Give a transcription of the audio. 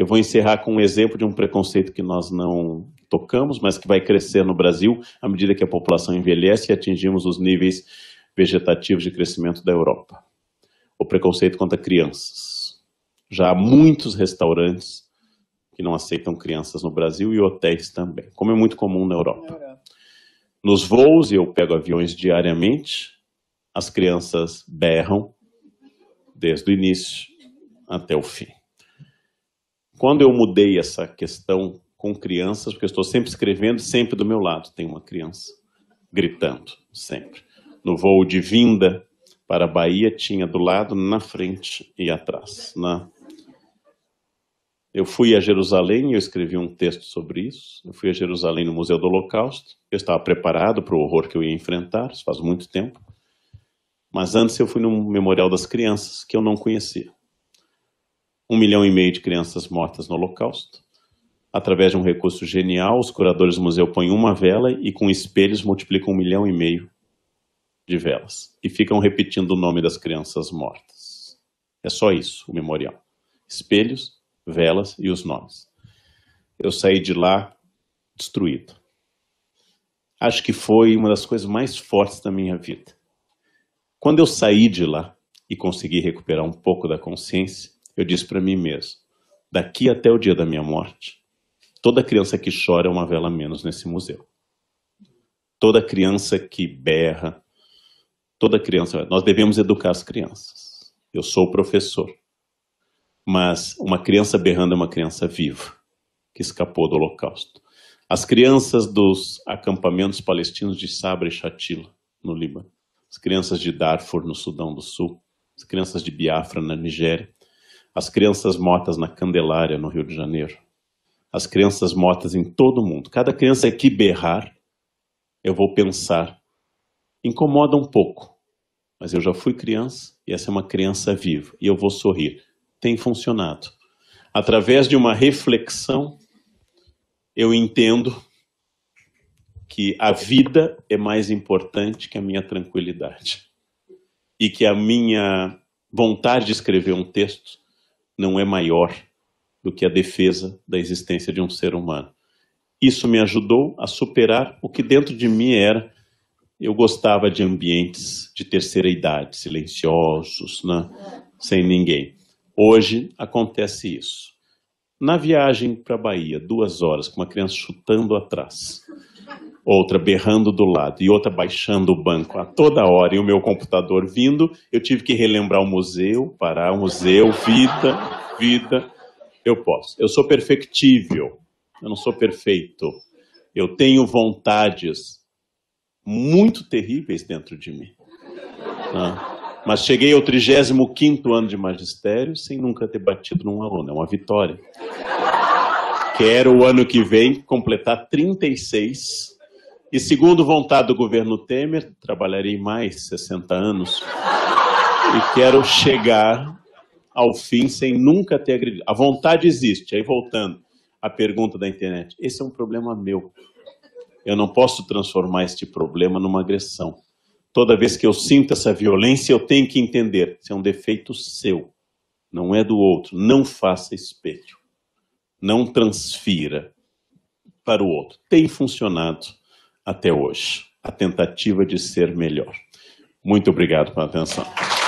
Eu vou encerrar com um exemplo de um preconceito que nós não tocamos, mas que vai crescer no Brasil à medida que a população envelhece e atingimos os níveis vegetativos de crescimento da Europa. O preconceito contra crianças. Já há muitos restaurantes que não aceitam crianças no Brasil e hotéis também, como é muito comum na Europa. Nos voos, e eu pego aviões diariamente, as crianças berram desde o início até o fim. Quando eu mudei essa questão com crianças, porque eu estou sempre escrevendo, sempre do meu lado tem uma criança gritando, sempre. No voo de vinda para a Bahia, tinha do lado, na frente e atrás. Na... Né? Eu fui a Jerusalém, eu escrevi um texto sobre isso. Eu fui a Jerusalém no Museu do Holocausto. Eu estava preparado para o horror que eu ia enfrentar, isso faz muito tempo. Mas antes eu fui no Memorial das Crianças, que eu não conhecia um milhão e meio de crianças mortas no Holocausto. Através de um recurso genial, os curadores do museu põem uma vela e com espelhos multiplicam um milhão e meio de velas. E ficam repetindo o nome das crianças mortas. É só isso o memorial: espelhos, velas e os nomes. Eu saí de lá destruído. Acho que foi uma das coisas mais fortes da minha vida. Quando eu saí de lá e consegui recuperar um pouco da consciência, eu disse para mim mesmo: daqui até o dia da minha morte, toda criança que chora é uma vela menos nesse museu. Toda criança que berra, toda criança. Nós devemos educar as crianças. Eu sou o professor. Mas uma criança berrando é uma criança viva que escapou do Holocausto. As crianças dos acampamentos palestinos de Sabra e Chatila, no Líbano, as crianças de Darfur, no Sudão do Sul, as crianças de Biafra, na Nigéria, as crianças mortas na Candelária, no Rio de Janeiro. As crianças mortas em todo o mundo. Cada criança que berrar, eu vou pensar. Incomoda um pouco, mas eu já fui criança e essa é uma criança viva e eu vou sorrir. Tem funcionado. Através de uma reflexão, eu entendo que a vida é mais importante que a minha tranquilidade e que a minha vontade de escrever um texto não é maior do que a defesa da existência de um ser humano. Isso me ajudou a superar o que dentro de mim era. Eu gostava de ambientes de terceira idade, silenciosos, né? sem ninguém. Hoje acontece isso. Na viagem para a Bahia, duas horas, com uma criança chutando atrás outra berrando do lado e outra baixando o banco a toda hora e o meu computador vindo, eu tive que relembrar o museu, parar o museu, vida, vida. Eu posso. Eu sou perfectível. Eu não sou perfeito. Eu tenho vontades muito terríveis dentro de mim. Ah, mas cheguei ao 35 ano de magistério sem nunca ter batido num aluno. É uma vitória. Quero o ano que vem completar 36 e segundo vontade do governo Temer, trabalharei mais 60 anos e quero chegar ao fim sem nunca ter agredido. A vontade existe. Aí voltando à pergunta da internet, esse é um problema meu. Eu não posso transformar este problema numa agressão. Toda vez que eu sinto essa violência, eu tenho que entender, isso é um defeito seu, não é do outro. Não faça espelho. Não transfira para o outro. Tem funcionado até hoje, a tentativa de ser melhor. Muito obrigado pela atenção.